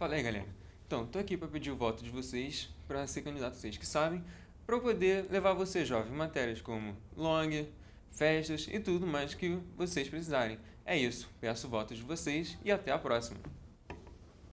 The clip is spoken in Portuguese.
Fala aí, galera. Então, tô aqui para pedir o voto de vocês para ser candidato, vocês que sabem, para poder levar você, jovem, matérias como long, festas e tudo mais que vocês precisarem. É isso. Peço o voto de vocês e até a próxima.